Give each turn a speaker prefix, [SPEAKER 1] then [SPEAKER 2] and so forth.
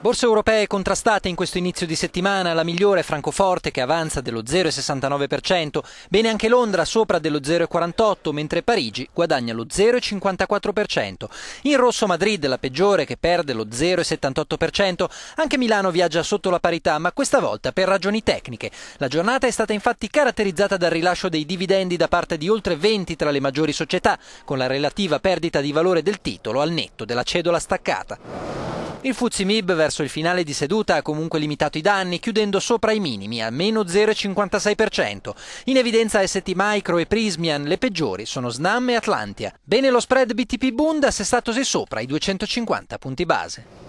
[SPEAKER 1] Borse europee contrastate in questo inizio di settimana, la migliore è Francoforte che avanza dello 0,69%, bene anche Londra sopra dello 0,48% mentre Parigi guadagna lo 0,54%. In rosso Madrid la peggiore che perde lo 0,78%, anche Milano viaggia sotto la parità ma questa volta per ragioni tecniche. La giornata è stata infatti caratterizzata dal rilascio dei dividendi da parte di oltre 20 tra le maggiori società, con la relativa perdita di valore del titolo al netto della cedola staccata. Il Fuzimib verso il finale di seduta ha comunque limitato i danni, chiudendo sopra i minimi, a meno 0,56%. In evidenza ST Micro e Prismian, le peggiori sono Snam e Atlantia. Bene lo spread BTP Bund assestatosi sopra i 250 punti base.